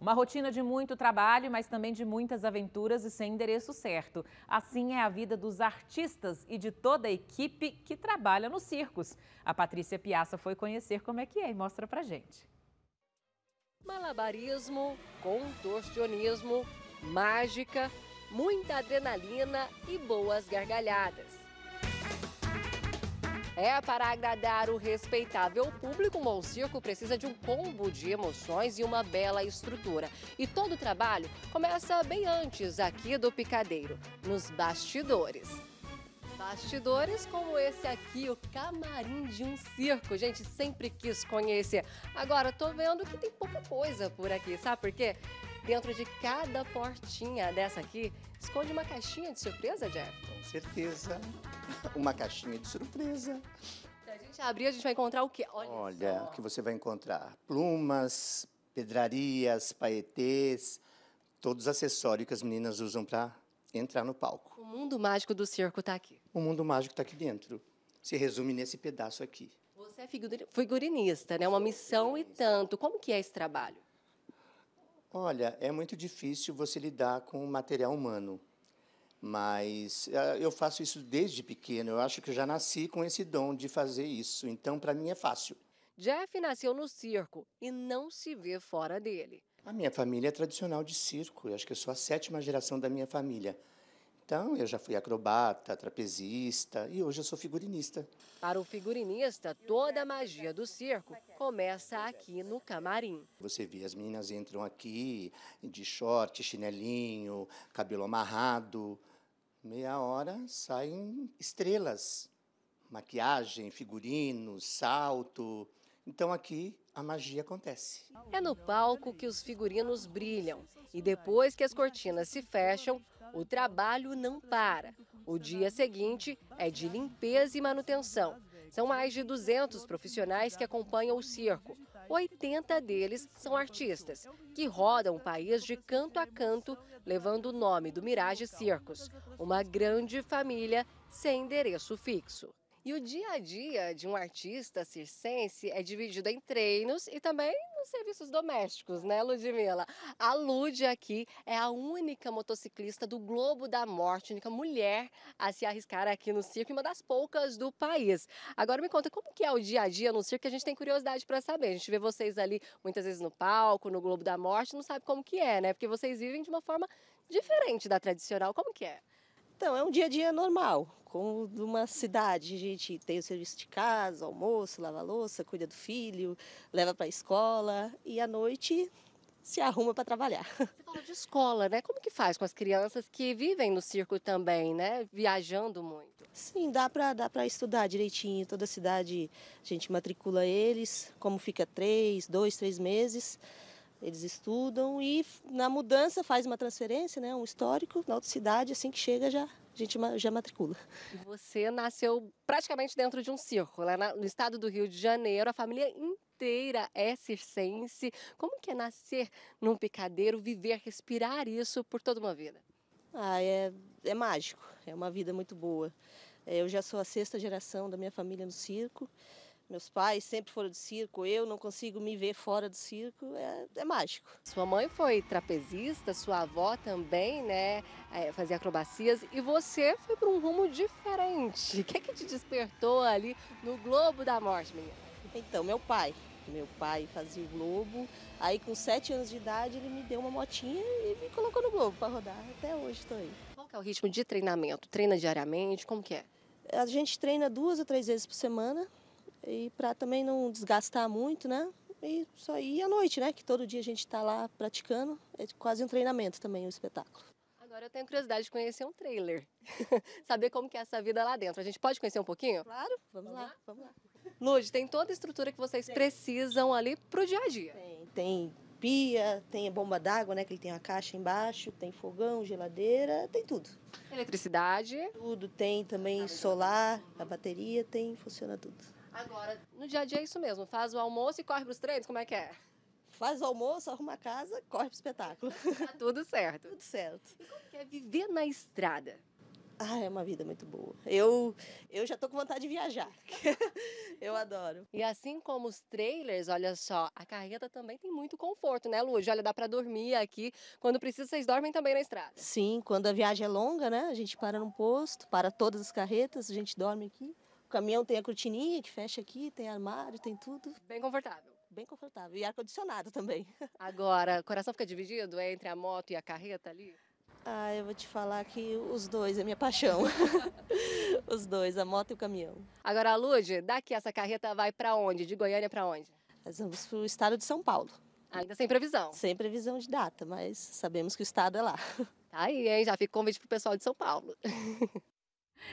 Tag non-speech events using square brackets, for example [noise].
Uma rotina de muito trabalho, mas também de muitas aventuras e sem endereço certo. Assim é a vida dos artistas e de toda a equipe que trabalha nos circos. A Patrícia Piaça foi conhecer como é que é e mostra pra gente. Malabarismo, contorcionismo, mágica, muita adrenalina e boas gargalhadas. É, para agradar o respeitável público, o circo precisa de um combo de emoções e uma bela estrutura. E todo o trabalho começa bem antes aqui do Picadeiro, nos bastidores. Bastidores como esse aqui, o camarim de um circo. Gente, sempre quis conhecer. Agora, tô vendo que tem pouca coisa por aqui, sabe por quê? Dentro de cada portinha dessa aqui, esconde uma caixinha de surpresa, Jeff? Com certeza. Uma caixinha de surpresa. Se a gente abrir, a gente vai encontrar o quê? Olha, Olha o que você vai encontrar. Plumas, pedrarias, paetês, todos os acessórios que as meninas usam para entrar no palco. O mundo mágico do circo está aqui. O mundo mágico está aqui dentro. Se resume nesse pedaço aqui. Você é figurinista, né? Uma missão e tanto. Como que é esse trabalho? Olha, é muito difícil você lidar com o material humano, mas ah, eu faço isso desde pequeno. Eu acho que eu já nasci com esse dom de fazer isso, então para mim é fácil. Jeff nasceu no circo e não se vê fora dele. A minha família é tradicional de circo, eu acho que eu sou a sétima geração da minha família. Então, eu já fui acrobata, trapezista e hoje eu sou figurinista. Para o figurinista, toda a magia do circo começa aqui no camarim. Você vê, as meninas entram aqui de short, chinelinho, cabelo amarrado. Meia hora saem estrelas, maquiagem, figurino, salto. Então, aqui a magia acontece. É no palco que os figurinos brilham. E depois que as cortinas se fecham, o trabalho não para. O dia seguinte é de limpeza e manutenção. São mais de 200 profissionais que acompanham o circo. 80 deles são artistas, que rodam o país de canto a canto, levando o nome do Mirage Circos, uma grande família sem endereço fixo. E o dia a dia de um artista circense é dividido em treinos e também nos serviços domésticos, né, Ludmila? A Lud aqui é a única motociclista do Globo da Morte, única mulher a se arriscar aqui no circo, e uma das poucas do país. Agora me conta, como que é o dia a dia no circo? Que a gente tem curiosidade para saber. A gente vê vocês ali muitas vezes no palco, no Globo da Morte, não sabe como que é, né? Porque vocês vivem de uma forma diferente da tradicional. Como que é? Então, é um dia a dia normal, como de uma cidade. A gente tem o serviço de casa, almoço, lava louça, cuida do filho, leva para a escola e à noite se arruma para trabalhar. [laughs] Você falou de escola, né? Como que faz com as crianças que vivem no circo também, né? Viajando muito. Sim, dá para dá para estudar direitinho. Toda a cidade a gente matricula eles, como fica três, dois, três meses. Eles estudam e na mudança faz uma transferência, né, um histórico na outra cidade, assim que chega já a gente já matricula. Você nasceu praticamente dentro de um circo, lá né? no estado do Rio de Janeiro, a família inteira é circense. Como que é nascer num picadeiro, viver, respirar isso por toda uma vida? Ah, é, é mágico, é uma vida muito boa. É, eu já sou a sexta geração da minha família no circo. Meus pais sempre foram do circo, eu não consigo me ver fora do circo, é, é mágico. Sua mãe foi trapezista, sua avó também, né? É, fazia acrobacias e você foi para um rumo diferente. O que é que te despertou ali no Globo da Morte, menina? Então, meu pai. Meu pai fazia o Globo, aí com sete anos de idade ele me deu uma motinha e me colocou no Globo para rodar. Até hoje estou aí. Qual que é o ritmo de treinamento? Treina diariamente? Como que é? A gente treina duas ou três vezes por semana, e para também não desgastar muito, né? E só ir à noite, né? Que todo dia a gente está lá praticando. É quase um treinamento também o um espetáculo. Agora eu tenho curiosidade de conhecer um trailer. [laughs] Saber como que é essa vida lá dentro. A gente pode conhecer um pouquinho? Claro, vamos, vamos lá, lá, vamos lá. Lud, tem toda a estrutura que vocês tem. precisam ali pro dia a dia. Tem, tem pia, tem a bomba d'água, né? Que ele tem a caixa embaixo, tem fogão, geladeira, tem tudo. Eletricidade. Tudo, tem também tá solar, a bateria tem, funciona tudo. Agora, no dia a dia é isso mesmo. Faz o almoço e corre para os treinos, como é que é? Faz o almoço, arruma a casa, corre para o espetáculo. [laughs] Tá tudo certo. tudo certo. E como que é viver na estrada? Ah, é uma vida muito boa. Eu, eu já estou com vontade de viajar. [laughs] eu adoro. E assim como os trailers, olha só, a carreta também tem muito conforto, né, Luz? Olha, dá para dormir aqui. Quando precisa, vocês dormem também na estrada. Sim, quando a viagem é longa, né? A gente para num posto, para todas as carretas, a gente dorme aqui. O caminhão tem a cortininha que fecha aqui, tem armário, tem tudo. Bem confortável. Bem confortável. E ar-condicionado também. [laughs] Agora, o coração fica dividido é entre a moto e a carreta ali? Ah, eu vou te falar que os dois, é minha paixão. [laughs] os dois, a moto e o caminhão. Agora, Lud, daqui essa carreta vai para onde? De Goiânia para onde? Nós vamos para o estado de São Paulo. Ainda sem previsão? Sem previsão de data, mas sabemos que o estado é lá. Tá aí, hein? Já fica convite pro pessoal de São Paulo. [laughs]